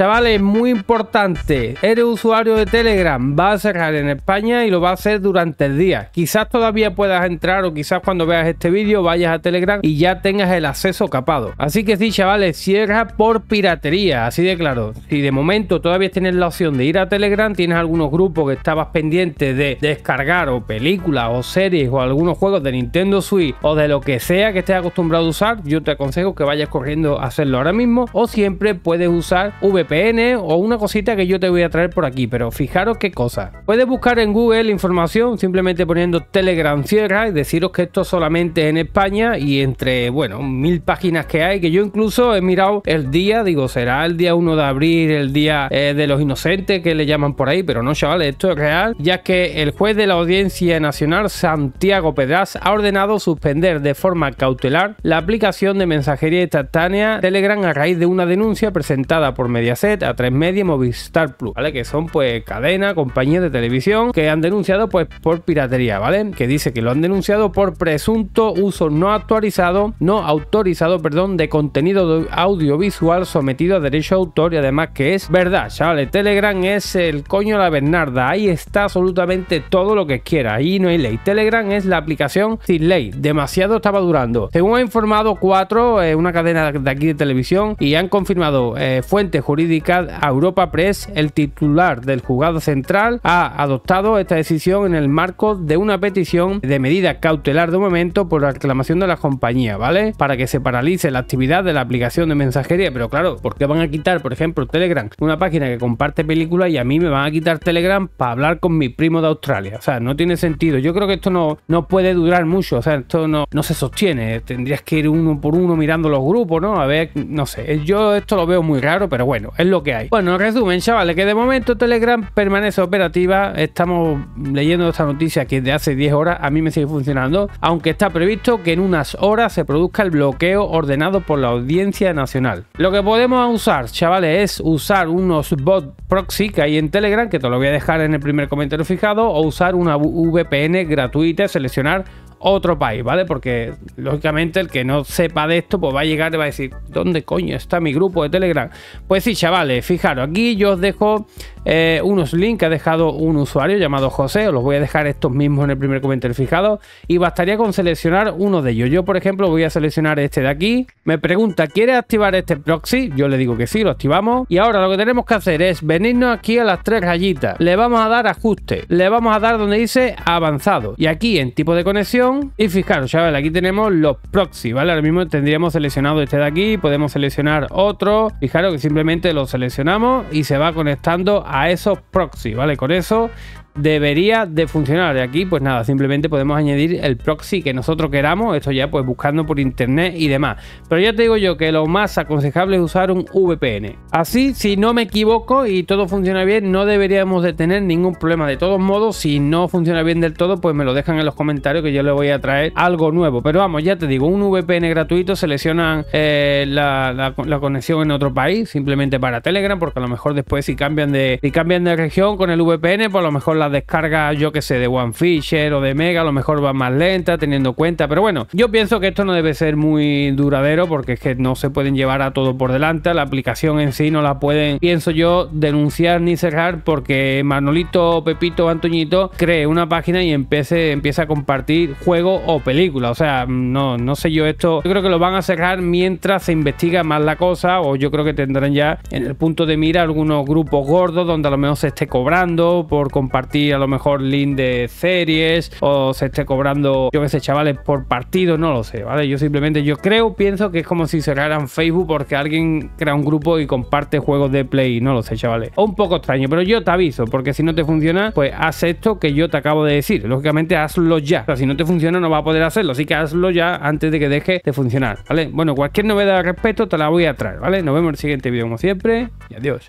Chavales, muy importante. Eres usuario de Telegram. Va a cerrar en España y lo va a hacer durante el día. Quizás todavía puedas entrar o quizás cuando veas este vídeo vayas a Telegram y ya tengas el acceso capado. Así que sí, chavales, cierra por piratería. Así de claro. Si de momento todavía tienes la opción de ir a Telegram, tienes algunos grupos que estabas pendiente de descargar o películas o series o algunos juegos de Nintendo Switch o de lo que sea que estés acostumbrado a usar, yo te aconsejo que vayas corriendo a hacerlo ahora mismo o siempre puedes usar VPN. PN o una cosita que yo te voy a traer por aquí, pero fijaros qué cosa. Puedes buscar en Google información simplemente poniendo Telegram Sierra y deciros que esto solamente en España y entre, bueno, mil páginas que hay, que yo incluso he mirado el día, digo, será el día 1 de abril, el día eh, de los inocentes que le llaman por ahí, pero no, chavales, esto es real, ya que el juez de la Audiencia Nacional, Santiago Pedraz, ha ordenado suspender de forma cautelar la aplicación de mensajería instantánea Telegram a raíz de una denuncia presentada por Mediaset a3 Media Movistar Plus, ¿vale? Que son pues cadena compañías de televisión que han denunciado pues por piratería, ¿vale? Que dice que lo han denunciado por presunto uso no actualizado, no autorizado, perdón, de contenido audiovisual sometido a derecho autor y además que es verdad, chavales, Telegram es el coño la Bernarda, ahí está absolutamente todo lo que quiera, ahí no hay ley. Telegram es la aplicación sin ley, demasiado estaba durando. Según ha informado cuatro eh, una cadena de aquí de televisión, y han confirmado eh, fuentes jurídicas jurídica Europa Press, el titular del juzgado central, ha adoptado esta decisión en el marco de una petición de medida cautelar de momento por la reclamación de la compañía, ¿vale? Para que se paralice la actividad de la aplicación de mensajería, pero claro, ¿por qué van a quitar, por ejemplo, Telegram, una página que comparte películas y a mí me van a quitar Telegram para hablar con mi primo de Australia? O sea, no tiene sentido. Yo creo que esto no, no puede durar mucho, o sea, esto no, no se sostiene. Tendrías que ir uno por uno mirando los grupos, ¿no? A ver, no sé. Yo esto lo veo muy raro, pero bueno, es lo que hay. Bueno, resumen, chavales, que de momento Telegram permanece operativa. Estamos leyendo esta noticia que de hace 10 horas a mí me sigue funcionando, aunque está previsto que en unas horas se produzca el bloqueo ordenado por la Audiencia Nacional. Lo que podemos usar, chavales, es usar unos bot proxy que hay en Telegram, que te lo voy a dejar en el primer comentario fijado, o usar una VPN gratuita, seleccionar otro país, ¿vale? Porque lógicamente el que no sepa de esto, pues va a llegar y va a decir, ¿dónde coño está mi grupo de Telegram? Pues sí, chavales, fijaros, aquí yo os dejo eh, unos links que ha dejado un usuario llamado José, os los voy a dejar estos mismos en el primer comentario fijado, y bastaría con seleccionar uno de ellos. Yo, por ejemplo, voy a seleccionar este de aquí, me pregunta, ¿quiere activar este proxy? Yo le digo que sí, lo activamos, y ahora lo que tenemos que hacer es venirnos aquí a las tres rayitas, le vamos a dar ajuste, le vamos a dar donde dice avanzado, y aquí en tipo de conexión, y fijaros, ya vale, aquí tenemos los proxy, ¿vale? Ahora mismo tendríamos seleccionado este de aquí, podemos seleccionar otro, fijaros que simplemente lo seleccionamos y se va conectando a esos proxy, ¿vale? Con eso debería de funcionar. De aquí, pues nada, simplemente podemos añadir el proxy que nosotros queramos, esto ya pues buscando por internet y demás. Pero ya te digo yo que lo más aconsejable es usar un VPN. Así, si no me equivoco y todo funciona bien, no deberíamos de tener ningún problema. De todos modos, si no funciona bien del todo, pues me lo dejan en los comentarios que yo le voy a traer algo nuevo. Pero vamos, ya te digo, un VPN gratuito, seleccionan eh, la, conexión en otro país, simplemente para Telegram, porque a lo mejor después si cambian de, si cambian de región con el VPN, pues a lo mejor la descarga, yo que sé, de One Fisher o de Mega, a lo mejor va más lenta, teniendo cuenta. Pero bueno, yo pienso que esto no debe ser muy duradero porque es que no se pueden llevar a todo por delante. La aplicación en sí no la pueden, pienso yo, denunciar ni cerrar porque Manolito, Pepito, Antoñito cree una página y empiece empieza a compartir juego o película. O sea, no, no sé yo esto. Yo creo que lo van a cerrar mientras se investiga más la cosa o yo creo que tendrán ya en el punto de mira algunos grupos gordos donde a lo menos se esté cobrando por compartir a lo mejor link de series o se esté cobrando, yo qué sé, chavales, por partido, no lo sé, ¿vale? Yo simplemente, yo creo, pienso que es como si cerraran Facebook porque alguien crea un grupo y comparte juegos de Play, no lo sé, chavales. Un poco extraño, pero yo te aviso, porque si no te funciona, pues haz esto que yo te acabo de decir. Lógicamente, hazlo ya. O sea, si no te funciona, no va a poder hacerlo, así que hazlo ya antes de que deje de funcionar, ¿vale? Bueno, cualquier novedad al respecto te la voy a traer, ¿vale? Nos vemos en el siguiente vídeo como siempre y adiós.